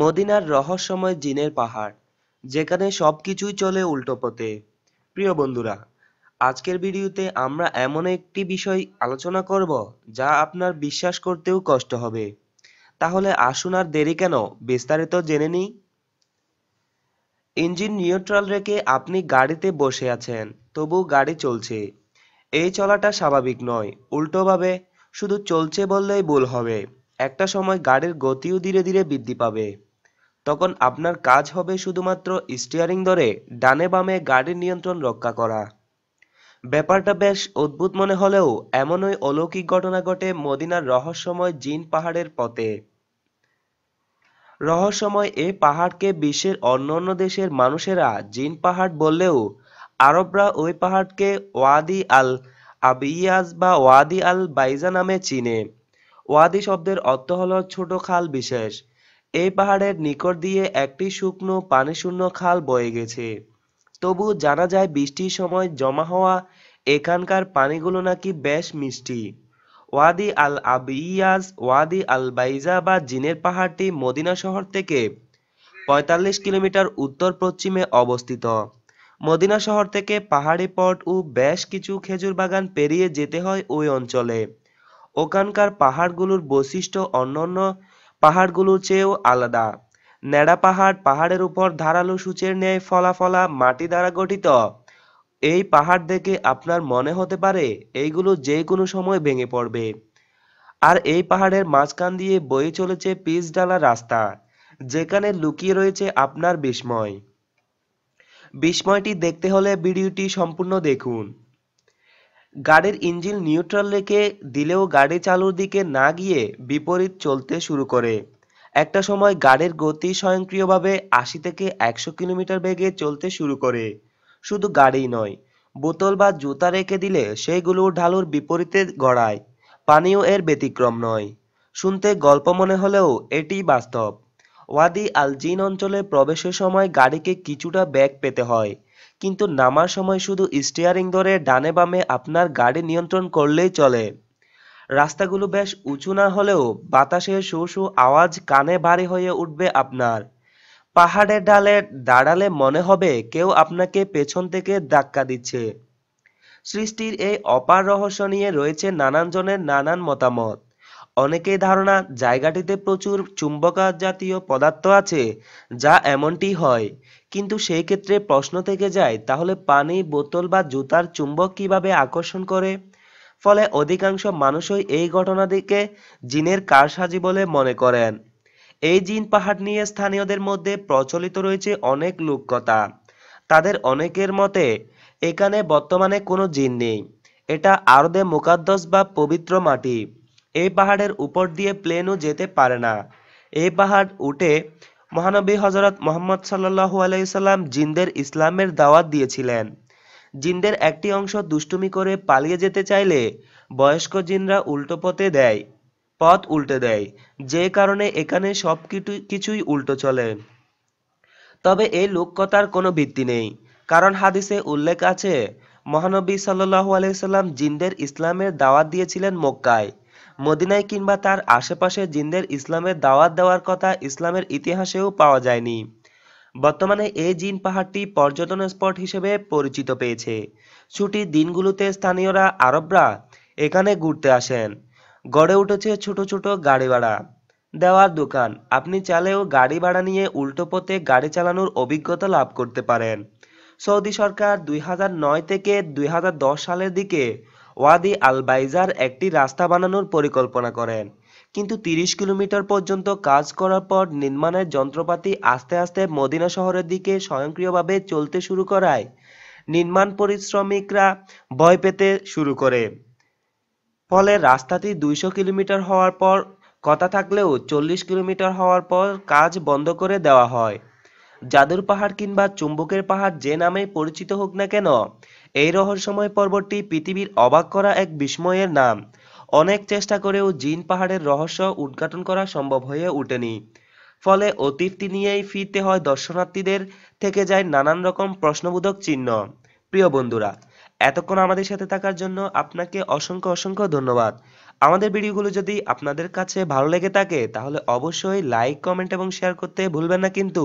মদিনার রহস্যময় জিনের পাহাড় যেখানে সবকিছুই চলে উল্টো পথে প্রিয় বন্ধুরা আজকের ভিডিওতে আমরা এমন একটি বিষয় আলোচনা করব যা আপনার বিশ্বাস করতেও কষ্ট হবে তাহলে আসুন আর দেরি কেন বিস্তারিত জেনে নিই ইঞ্জিন নিউট্রাল রেখে আপনি গাড়িতে বসে আছেন তবু গাড়ি চলছে এই চলাটা স্বাভাবিক নয় উল্টোভাবে শুধু চলছে বললেই ভুল হবে একটা সময় গাড়ির গতিও ধীরে ধীরে বৃদ্ধি পাবে তখন আপনার কাজ হবে শুধুমাত্র স্টিয়ারিং ধরে ডানে বামে গাড়ির নিয়ন্ত্রণ রক্ষা করা ব্যাপারটা বেশ অদ্ভুত মনে হলেও এমনই অলৌকিক ঘটনা ঘটে মদিনার রহস্যময় জিন পাহাড়ের পথে রহস্যময় এ পাহাড়কে বিশ্বের অন্য অন্য দেশের মানুষেরা জিন পাহাড় বললেও আরবরা ওই পাহাড়কে ওয়াদি আল আবিয়াজ বা ওয়াদি আল বাইজা নামে চিনে ওয়াদি শব্দের অর্থ হল ছোট খাল বিশেষ এই পাহাড়ের নিকট দিয়ে একটি শুকনো পানিশূন্য খাল বয়ে গেছে তবু জানা যায় বৃষ্টির সময় জমা হওয়া এখানকার পানিগুলো নাকি বেশ মিষ্টি ওয়াদি আল আবিয়াজ ওয়াদি আল বাইজা বা জিনের পাহাড়টি মদিনা শহর থেকে ৪৫ কিলোমিটার উত্তর পশ্চিমে অবস্থিত মদিনা শহর থেকে পাহাড়ি পট ও বেশ কিছু খেজুর বাগান পেরিয়ে যেতে হয় ওই অঞ্চলে ওখানকার পাহাড়গুলোর বৈশিষ্ট্য অন্যান্য পাহাড়গুলোর চেয়েও আলাদা ন্যাড়া পাহাড় পাহাড়ের উপর ধারালো সূচের ন্যায় ফলাফলা মাটি দ্বারা গঠিত এই পাহাড় দেখে আপনার মনে হতে পারে এইগুলো যে কোনো সময় ভেঙে পড়বে আর এই পাহাড়ের মাঝখান দিয়ে বয়ে চলেছে পিচ ডালা রাস্তা যেখানে লুকিয়ে রয়েছে আপনার বিস্ময় বিস্ময়টি দেখতে হলে ভিডিওটি সম্পূর্ণ দেখুন গাড়ির ইঞ্জিন নিউট্রাল রেখে দিলেও গাড়ি চালুর দিকে না গিয়ে বিপরীত চলতে শুরু করে একটা সময় গাড়ির গতি স্বয়ংক্রিয়ভাবে আশি থেকে একশো কিলোমিটার বেগে চলতে শুরু করে শুধু গাড়ি নয় বোতল বা জুতা রেখে দিলে সেইগুলো ঢালুর বিপরীতে গড়ায় পানিও এর ব্যতিক্রম নয় শুনতে গল্প মনে হলেও এটি বাস্তব ওয়াদি আল জিন অঞ্চলে প্রবেশের সময় গাড়িকে কিছুটা ব্যাগ পেতে হয় কিন্তু নামার সময় শুধু স্টিয়ারিং ধরে ডানে বামে আপনার গাড়ি নিয়ন্ত্রণ করলেই চলে রাস্তাগুলো বেশ উঁচু না হলেও বাতাসের সু সু আওয়াজ কানে ভারী হয়ে উঠবে আপনার পাহাড়ের ডালে দাঁড়ালে মনে হবে কেউ আপনাকে পেছন থেকে ধাক্কা দিচ্ছে সৃষ্টির এই অপার রহস্য নিয়ে রয়েছে নানান জনের নানান মতামত অনেকেই ধারণা জায়গাটিতে প্রচুর চুম্বকা জাতীয় পদার্থ আছে যা এমনটি হয় কিন্তু সেই ক্ষেত্রে প্রশ্ন থেকে যায় তাহলে পানি বোতল বা জুতার চুম্বক কিভাবে আকর্ষণ করে ফলে অধিকাংশ মানুষই এই ঘটনা দিকে জিনের কারসাজি বলে মনে করেন এই জিন পাহাড় নিয়ে স্থানীয়দের মধ্যে প্রচলিত রয়েছে অনেক লোককথা তাদের অনেকের মতে এখানে বর্তমানে কোনো জিন নেই এটা আরদে মুকাদ্দস বা পবিত্র মাটি এই পাহাড়ের উপর দিয়ে প্লেনও যেতে পারে না এই পাহাড় উঠে মহানবী হজরত মোহাম্মদ সাল্লু আলাইসাল্লাম জিনদের ইসলামের দাওয়াত দিয়েছিলেন জিনদের একটি অংশ দুষ্টুমি করে পালিয়ে যেতে চাইলে বয়স্ক জিনরা উল্টো পথে দেয় পথ উল্টে দেয় যে কারণে এখানে সব কিছুই উল্টো চলে তবে এই লোককথার কোনো ভিত্তি নেই কারণ হাদিসে উল্লেখ আছে মহানবী সাল্লু আলাইসাল্লাম জিনদের ইসলামের দাওয়াত দিয়েছিলেন মক্কায় মদিনায় কিংবা তার আশেপাশে জিনদের ইসলামের দাওয়াত দেওয়ার কথা ইসলামের ইতিহাসেও পাওয়া যায়নি বর্তমানে এই জিন পাহাড়টি পর্যটন স্পট হিসেবে পরিচিত পেয়েছে ছুটির দিনগুলোতে স্থানীয়রা আরবরা এখানে ঘুরতে আসেন গড়ে উঠেছে ছোট ছোট গাড়ি ভাড়া দেওয়ার দোকান আপনি চালেও গাড়ি ভাড়া নিয়ে উল্টো পথে গাড়ি চালানোর অভিজ্ঞতা লাভ করতে পারেন সৌদি সরকার দুই থেকে দুই সালের দিকে ওয়াদি আল বাইজার একটি রাস্তা বানানোর পরিকল্পনা করেন কিন্তু তিরিশ কিলোমিটার পর্যন্ত কাজ করার পর নির্মাণের যন্ত্রপাতি আস্তে আস্তে মদিনা শহরের দিকে স্বয়ংক্রিয়ভাবে চলতে শুরু করায় নির্মাণ পরিশ্রমিকরা ভয় পেতে শুরু করে ফলে রাস্তাটি দুইশো কিলোমিটার হওয়ার পর কথা থাকলেও চল্লিশ কিলোমিটার হওয়ার পর কাজ বন্ধ করে দেওয়া হয় জাদুর পাহাড় কিংবা চুম্বকের পাহাড় যে নামে পরিচিত হোক না কেন এই রহস্যময় পর্বতটি পৃথিবীর অবাক করা এক বিস্ময়ের নাম অনেক চেষ্টা করেও জিন পাহাড়ের রহস্য উদ্ঘাটন করা সম্ভব হয়ে ওঠেনি ফলে অতীতটি নিয়েই ফিরতে হয় দর্শনার্থীদের থেকে যায় নানান রকম প্রশ্নবোধক চিহ্ন প্রিয় বন্ধুরা এতক্ষণ আমাদের সাথে থাকার জন্য আপনাকে অসংখ্য অসংখ্য ধন্যবাদ আমাদের ভিডিওগুলো যদি আপনাদের কাছে ভালো লেগে থাকে তাহলে অবশ্যই লাইক কমেন্ট এবং শেয়ার করতে ভুলবেন না কিন্তু